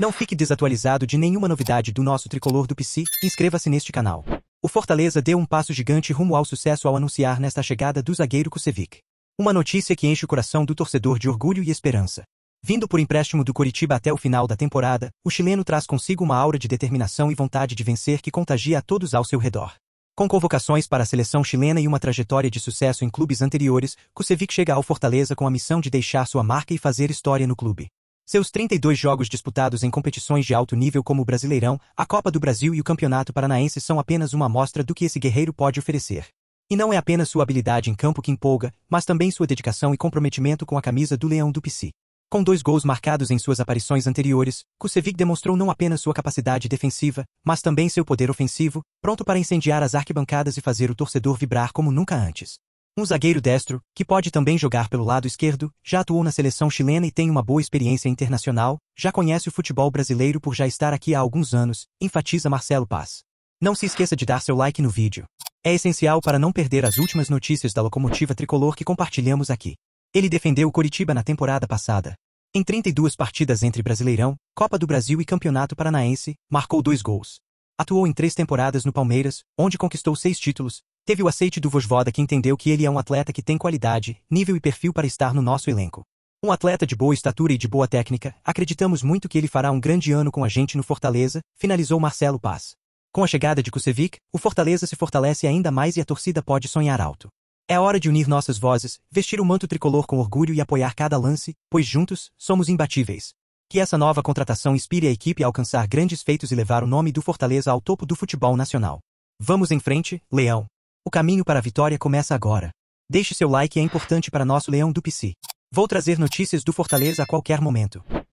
Não fique desatualizado de nenhuma novidade do nosso tricolor do PC e inscreva-se neste canal. O Fortaleza deu um passo gigante rumo ao sucesso ao anunciar nesta chegada do zagueiro Kusevic. Uma notícia que enche o coração do torcedor de orgulho e esperança. Vindo por empréstimo do Coritiba até o final da temporada, o chileno traz consigo uma aura de determinação e vontade de vencer que contagia a todos ao seu redor. Com convocações para a seleção chilena e uma trajetória de sucesso em clubes anteriores, Kusevic chega ao Fortaleza com a missão de deixar sua marca e fazer história no clube. Seus 32 jogos disputados em competições de alto nível como o Brasileirão, a Copa do Brasil e o Campeonato Paranaense são apenas uma amostra do que esse guerreiro pode oferecer. E não é apenas sua habilidade em campo que empolga, mas também sua dedicação e comprometimento com a camisa do Leão do Pici. Com dois gols marcados em suas aparições anteriores, Kusevic demonstrou não apenas sua capacidade defensiva, mas também seu poder ofensivo, pronto para incendiar as arquibancadas e fazer o torcedor vibrar como nunca antes um zagueiro destro, que pode também jogar pelo lado esquerdo, já atuou na seleção chilena e tem uma boa experiência internacional, já conhece o futebol brasileiro por já estar aqui há alguns anos, enfatiza Marcelo Paz. Não se esqueça de dar seu like no vídeo. É essencial para não perder as últimas notícias da locomotiva tricolor que compartilhamos aqui. Ele defendeu o Coritiba na temporada passada. Em 32 partidas entre Brasileirão, Copa do Brasil e Campeonato Paranaense, marcou dois gols. Atuou em três temporadas no Palmeiras, onde conquistou seis títulos, Teve o aceite do Vosvoda que entendeu que ele é um atleta que tem qualidade, nível e perfil para estar no nosso elenco. Um atleta de boa estatura e de boa técnica, acreditamos muito que ele fará um grande ano com a gente no Fortaleza, finalizou Marcelo Paz. Com a chegada de Kusevic, o Fortaleza se fortalece ainda mais e a torcida pode sonhar alto. É hora de unir nossas vozes, vestir o manto tricolor com orgulho e apoiar cada lance, pois juntos, somos imbatíveis. Que essa nova contratação inspire a equipe a alcançar grandes feitos e levar o nome do Fortaleza ao topo do futebol nacional. Vamos em frente, Leão! O caminho para a vitória começa agora. Deixe seu like é importante para nosso leão do PC. Vou trazer notícias do Fortaleza a qualquer momento.